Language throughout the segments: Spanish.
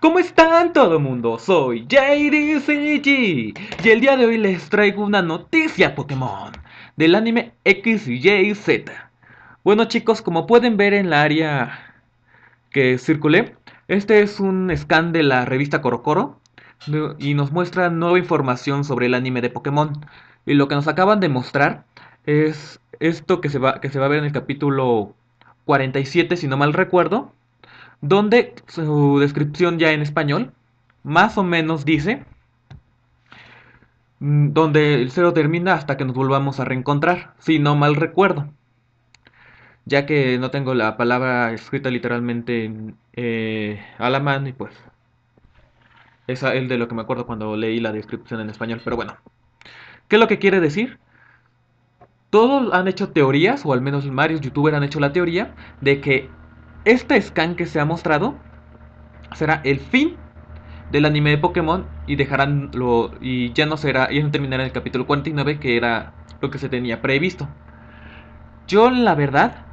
¿Cómo están todo el mundo? Soy JDCG y el día de hoy les traigo una noticia Pokémon del anime X Z. Bueno chicos, como pueden ver en la área que circulé, este es un scan de la revista Corocoro y nos muestra nueva información sobre el anime de Pokémon. Y lo que nos acaban de mostrar es esto que se va, que se va a ver en el capítulo 47, si no mal recuerdo donde su descripción ya en español más o menos dice mm, donde el cero termina hasta que nos volvamos a reencontrar, si no mal recuerdo, ya que no tengo la palabra escrita literalmente eh, a la mano y pues es el de lo que me acuerdo cuando leí la descripción en español, pero bueno, ¿qué es lo que quiere decir? Todos han hecho teorías, o al menos varios youtubers han hecho la teoría, de que este scan que se ha mostrado será el fin del anime de Pokémon y dejarán y ya no será y no terminará el capítulo 49 que era lo que se tenía previsto. Yo la verdad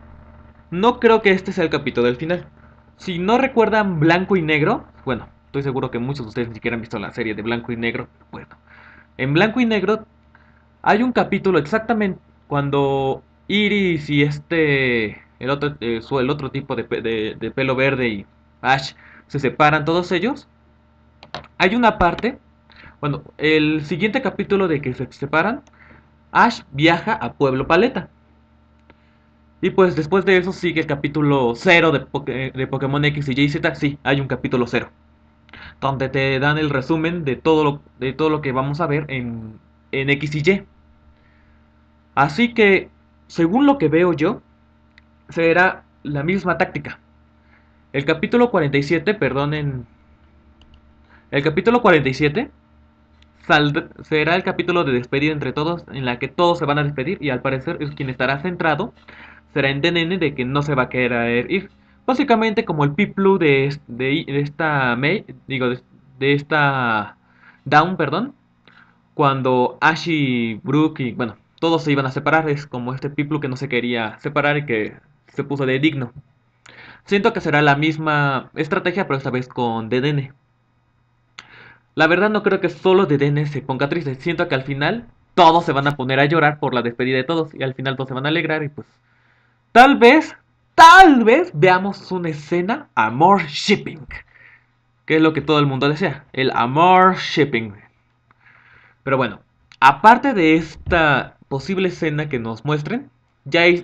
no creo que este sea el capítulo del final. Si no recuerdan Blanco y Negro, bueno, estoy seguro que muchos de ustedes ni siquiera han visto la serie de Blanco y Negro. Bueno, en Blanco y Negro hay un capítulo exactamente cuando Iris y este el otro, eh, el otro tipo de, pelo verde y Ash se separan, todos ellos, hay una parte, bueno, el siguiente capítulo de que se separan, Ash viaja a Pueblo Paleta. Y pues después de eso sigue el capítulo 0 de, Pokémon X y Z Sí, hay un capítulo 0. Donde te dan el resumen de todo lo, de todo lo que vamos a ver en, en X y Y. Así que, según lo que veo yo, será la misma táctica. El capítulo 47, perdonen. El capítulo 47 será el capítulo de despedida entre todos, en la que todos se van a despedir y al parecer es quien estará centrado, será en DNN de que no se va a querer er-, ir. Básicamente como el Piplu de, esta May, digo, de, esta Down, perdón, cuando Ashi, Brook y, bueno, todos se iban a separar, es como este Piplu que no se quería separar y que se puso de digno. Siento que será la misma estrategia, pero esta vez con DDN. La verdad no creo que solo DDN se ponga triste. Siento que al final todos se van a poner a llorar por la despedida de todos. Y al final todos se van a alegrar y pues... Tal vez, tal vez veamos una escena amor shipping. Que es lo que todo el mundo desea. El amor shipping. Pero bueno, aparte de esta posible escena que nos muestren, ya hay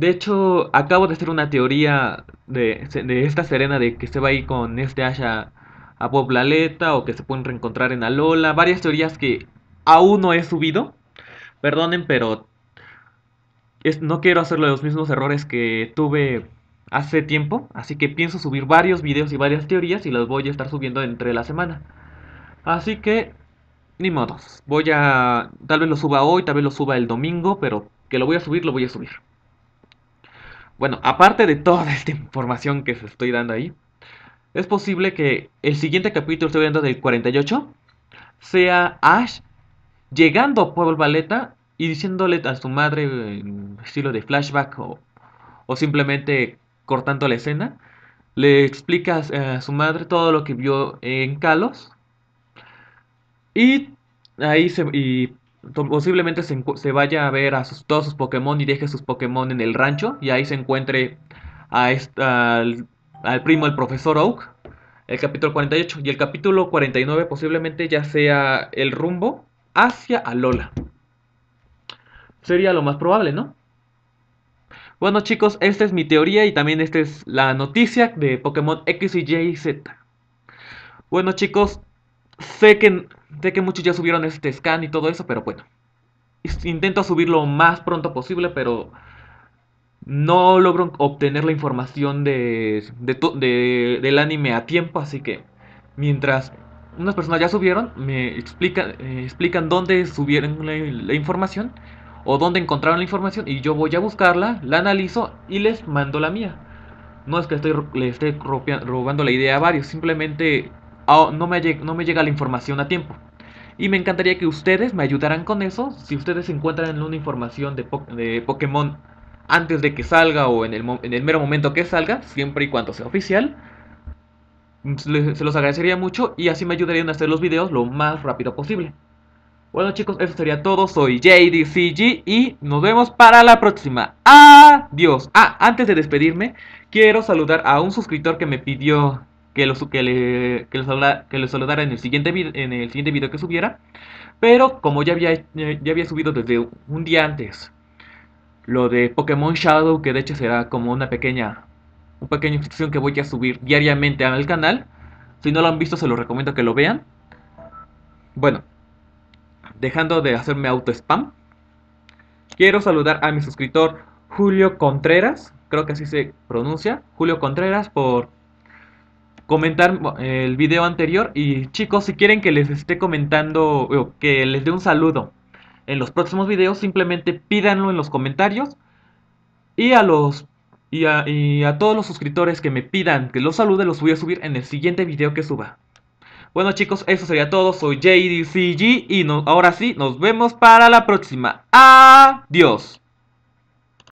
de hecho, acabo de hacer una teoría de, esta Serena de que se va a ir con este Ash a, a o que se pueden reencontrar en Alola. Varias teorías que aún no he subido. Perdonen, pero no quiero hacer los mismos errores que tuve hace tiempo. Así que pienso subir varios videos y varias teorías y los voy a estar subiendo entre la semana. Así que, ni modos. Voy a... Tal vez lo suba hoy, tal vez lo suba el domingo, pero que lo voy a subir, lo voy a subir. Bueno, aparte de toda esta información que se estoy dando ahí, es posible que el siguiente capítulo, estoy viendo del 48, sea Ash llegando a Pueblo Valeta y diciéndole a su madre en estilo de flashback o, simplemente cortando la escena, le explica a su madre todo lo que vio en Kalos y ahí se, y posiblemente se, vaya a ver a sus, todos sus Pokémon y deje sus Pokémon en el rancho y ahí se encuentre a al, primo, el profesor Oak, el capítulo 48 y el capítulo 49 posiblemente ya sea el rumbo hacia Alola. Sería lo más probable, ¿no? Bueno chicos, esta es mi teoría y también esta es la noticia de Pokémon X y Y Z. Bueno chicos, sé que Sé que muchos ya subieron este scan y todo eso, pero bueno. Intento subirlo más pronto posible, pero no logro obtener la información de, de, del anime a tiempo, así que mientras unas personas ya subieron, me explican, eh, explican dónde subieron la, información o dónde encontraron la información y yo voy a buscarla, la analizo y les mando la mía. No es que estoy, le esté robando la idea a varios, simplemente Ah, no, me no me llega la información a tiempo. Y me encantaría que ustedes me ayudaran con eso. Si ustedes encuentran una información de, Pokémon antes de que salga o en el, en el, mero momento que salga, siempre y cuando sea oficial, se los agradecería mucho y así me ayudarían a hacer los videos lo más rápido posible. Bueno chicos, eso sería todo. Soy JDCG y nos vemos para la próxima. ¡Adiós! Ah, antes de despedirme, quiero saludar a un suscriptor que me pidió que los, que, habla, que saludara en el, siguiente, en el siguiente video que subiera. Pero como ya había, ya había subido desde un día antes lo de Pokémon Shadow, que de hecho será como una pequeña, Un pequeño instrucción que voy a subir diariamente al canal. Si no lo han visto, se los recomiendo que lo vean. Bueno, dejando de hacerme auto spam, quiero saludar a mi suscriptor Julio Contreras, creo que así se pronuncia, Julio Contreras por comentar el video anterior. Y chicos, si quieren que les esté comentando, que les dé un saludo en los próximos videos, simplemente pídanlo en los comentarios. Y a los y a, todos los suscriptores que me pidan que los salude, los voy a subir en el siguiente video que suba. Bueno chicos, eso sería todo. Soy JDCG y ahora sí, nos vemos para la próxima. Adiós.